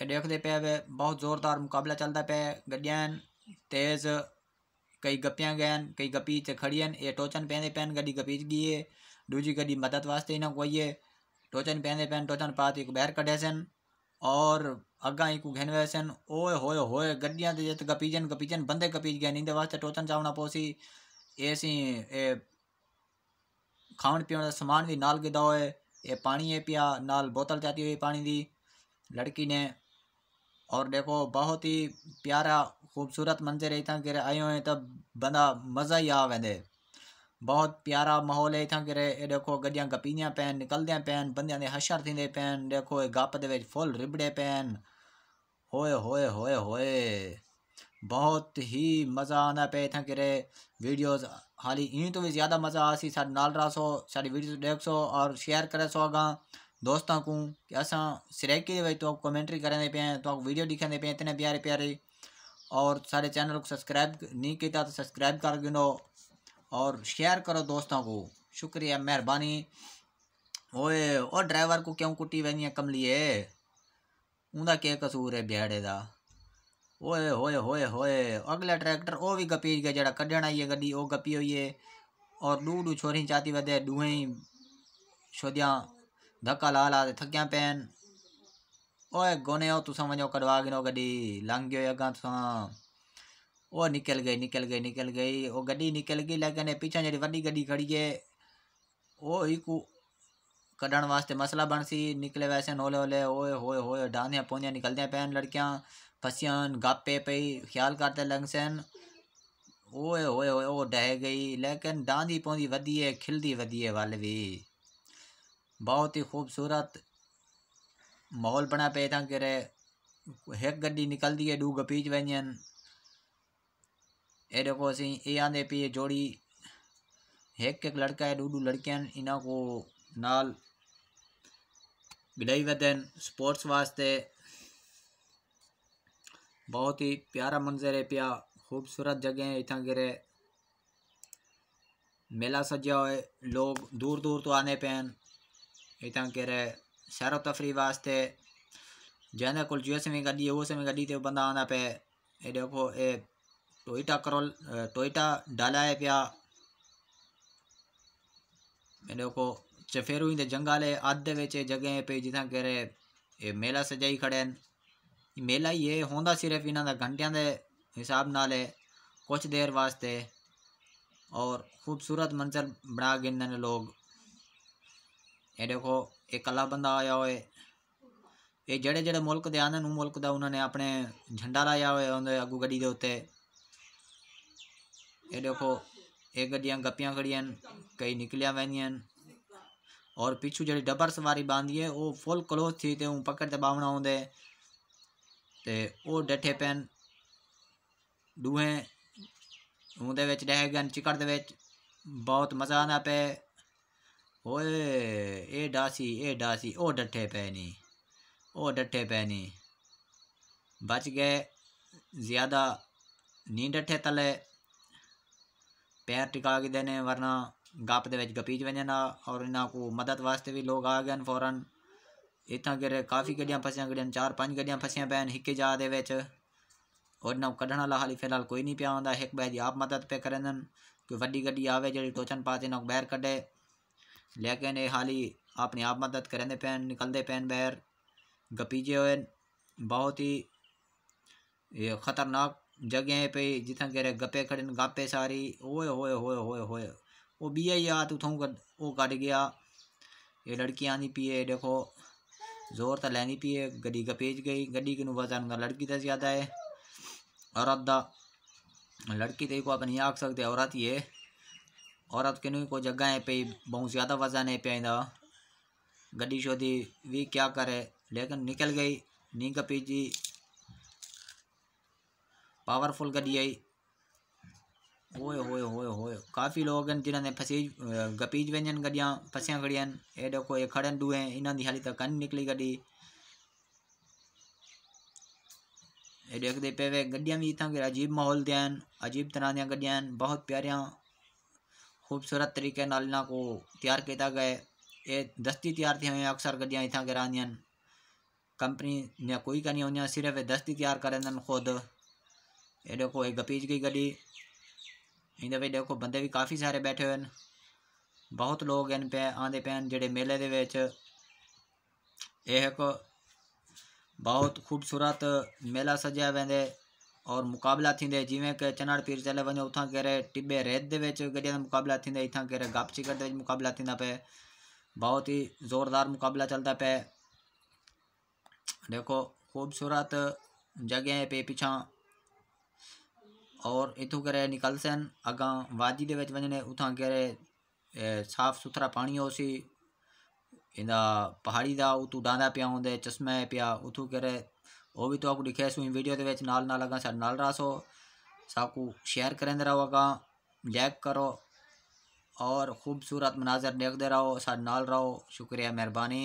ये देखते पे वे बहुत ज़ोरदार मुकाबला चलता पे गड्डियाँ तेज़ कई गप्पियाँ गए कई गपी च खड़ियन ये टोचन पहनते पहन गड्डी गपीच गई है दूजी गड्डी मदद वास्ते इन्हें कोई है टोचन पहनते पहन टोचन पात एक बैर कटे सन और अगा एक घेन वे सन ओए होए होए गड्डियाँ तो जैसे गपीजन गपीजन बंदे गपीच गए इन वास्ते टोचन चावना पोसी सी ए खाण पीण का समान भी नाल गिदा होए ये पानी है पिया नाल बोतल चाती हुई पानी दी लड़की ने और देखो बहुत ही प्यारा खूबसूरत मंजर इतना कि आए है तब बंदा मज़ा ही आवे दे बहुत प्यारा माहौल है इतना कि ये देखो गड्डिया गपीनियाँ पैन निकलदियाँ पैन बंदियाँ हशर थी पैन देखो गप दे फुल रिबड़े पैन होए होए होए होए बहुत ही मज़ा आना पे इतना कि वीडियोज हाली इन तो भी ज़्यादा मज़ा आ सी नाल रहा सो सा वीडियो देख सो और शेयर करे सो अगर दोस्तों को कि असा सिराई भाई तो आप कमेंट्री करें पे हैं तो आप वीडियो दिखाते पे इतने प्यारे प्यारे और सारे चैनल को सब्सक्राइब नहीं किया तो सब्सक्राइब कर गिनो और शेयर करो दोस्तों को शुक्रिया मेहरबानी ओए और ड्राइवर को क्यों कुटी वही है कमली है उनका क्या कसूर है ब्याड़े का ओए होए होए होए अगला ट्रैक्टर वो भी गपी गया जरा कढ़ण आई है गड्डी वो गपी हुई है और डू डू छोरी चाती वे ही छोदियाँ धक्का ला ला थकिया पैन ओए गोने हो तुसा वञो कड़वा गिनो गड्डी लंघ गयो अगर तुसा ओ निकल गई निकल गई निकल गई वो गड्डी निकल गई लेकिन पीछा जारी वी गड्डी खड़ी है वो एक कढण वास्ते मसला सी निकले वैसे होले ओले ओए होए होए डांदियाँ पौंदियाँ निकलदियाँ पैन लड़कियाँ फसियान गापे पई ख्याल करते लंघ सन ओए होए होए डह गई लेकिन डांदी पौंदी वधी है खिलदी वधी है वल भी बहुत ही खूबसूरत माहौल बना पैदा करे एक गड्डी निकलंदी आहे डूग गपीज वन अहिड़े देखो असीं ये आंदे पीए जोड़ी एक एक लड़का है डूडू ॾू लड़किया इन को नाल गिॾाई वन स्पोर्ट्स वास्ते बहुत ही प्यारा मंजर है पिया खूबसूरत जगह है इतना गिरे मेला सजा हुआ है लोग दूर दूर तो आने पे हैं हितां कहिड़े सैर तफ़री वास्ते जंहिंजा कुल जियो में गाॾी उहो से में गाॾी ते बंदा आंदा पिया हेॾे को ए टोइटा करोल टोइटा डालाए पिया हेॾो को चफेरू ते जंगाले आदि विच जॻह पई जिथां कहिड़े एह् मेला सजाई खड़े आहिनि मेला ही एह् होंदा सिर्फ इन्हां दा घंटियां दे हिसाब नाल कुछ देर वास्ते और खूबसूरत मंजर बना गिनदे लोग ਇਹ ਦੇਖੋ ਇਹ ਕੱਲਾ ਬੰਦਾ ਆਇਆ ਹੋਏ ਇਹ ਜਿਹੜੇ ਜਿਹੜੇ ਮੁਲਕ ਦੇ ਆਨਨ ਨੂੰ ਮੁਲਕ ਦਾ ਉਹਨਾਂ ਨੇ ਆਪਣੇ ਝੰਡਾ ਲਾਇਆ ਹੋਇਆ ਉਹਦੇ ਅੱਗੂ ਗੱਡੀ ਦੇ ਉੱਤੇ ਇਹ ਦੇਖੋ ਇਹ ਗੱਡੀਆਂ ਗੱਪੀਆਂ ਖੜੀਆਂ ਕਈ ਨਿਕਲਿਆ ਵੈਂਦੀਆਂ ਔਰ ਪਿੱਛੂ ਜਿਹੜੀ ਡੱਬਰ ਸਵਾਰੀ ਬਾਂਦੀ ਹੈ ਉਹ ਫੁੱਲ ਕਲੋਥ ਥੀ ਤੇ ਉਹ ਪਕੜ ਤੇ ਬਾਵਣਾ ਹੁੰਦੇ ਤੇ ਉਹ ਡੱਠੇ ਪੈਨ ਦੂਹੇ ਉਹਦੇ ਵਿੱਚ ਰਹਿ ਗਏ ਚਿਕੜ ਦੇ ਵਿੱਚ ਬਹੁਤ ਮਜ਼ਾ ਆਉਂਦਾ ਪਏ ओए ए डासी ए डासी ओ डट्ठे पैनी ओ डट्ठे पैनी बच गए ज़्यादा नी डे तले पैर टिका के देने वरना गप दे गपीच वजना और इन्हों को मदद वास्ते भी लोग आ गए फौरन इतना गिर काफ़ी गड्डिया फसियाँ गड्डिया चार पाँच गड्डिया फसिया पैन हिके जा दे और इन्हों कढ़ण वाला हाली फिलहाल कोई नहीं पिया आता एक बह आप मदद पे करें कोई वही गड्डी आवे जी टोचन पाते इन्हों बहर कटे लेकिन ये हाली अपने आप मदद करेंदे पैन निकलते पैन बहर गपीजे हुए बहुत ही ख़तरनाक जगह पे जितना कह गप्पे खड़े गप्पे सारी ओए होए होए होए होए वो बी आई हाथ उतों वो कट गया ये लड़की आनी पिए देखो जोर तो लैनी पिए है गड्डी गपेज गई गड्डी के वजन का लड़की तो ज़्यादा है औरत लड़की तो एक आप नहीं आख सकते औरत ही है औरत किन्हीं को जगह है पे बहुत ज़्यादा वजन है पे पींदा गड्डी शोधी भी क्या करे लेकिन निकल गई नींग जी पावरफुल गड्डी आई ओए होए होए होए काफ़ी लोग हैं जिन्होंने फसी गपीज वेंजन गड्डिया फसिया खड़िया ए देखो ये खड़े डूहे इन्हों की हाली तक कन निकली गड्डी ये देखते पे वे गड्डिया भी इतना अजीब माहौल दिया अजीब तरह दिया गड्डिया बहुत प्यारियाँ खूबसूरत तरीके नाल इन्हों को तैयार किया गया ये दस्ती तैयार थी हुई अक्सर गड्डिया इतना करानिया कंपनी ने कोई कहीं होनी सिर्फ ये दस्ती तैयार करें खुद ये देखो एक गपीज की गली इन भी देखो बंदे भी काफ़ी सारे बैठे हुए हैं बहुत लोग इन पे आते पे जेडे मेले के एक बहुत खूबसूरत मेला सजा वेंदे और मुकाबला थे जिमें कि चनाड़ पीर चले वो उतना कह रहे टिब्बे रेत जे विच गॾियल मुक़ाबिला थींदे इतां कहिड़े गापची गढ़ विच मुक़ाबिला थींदा पिया बहुत ही ज़ोरदार मुकाबला चलता पे देखो खूबसूरत जगह है पे पिछा और इतों कह करे निकलसन अगां वादी के वजने वञणे कह रहे साफ़ सुथरा पानी हो सी इंदा पहाड़ी का उतू डांदा पिया हूंदे चश्मे पिया उतू कह रहे वो भी तो आपको दिखे सू वीडियो के ਵਿੱਚ ਨਾਲ ਨਾਲ ਅਗਾ ਸਾਡੇ ਨਾਲ ਰਾਸੋ ਸਾਕੂ और खूबसूरत मनाजर देखते रहो साथ नाल रहो शुक्रिया मेहरबानी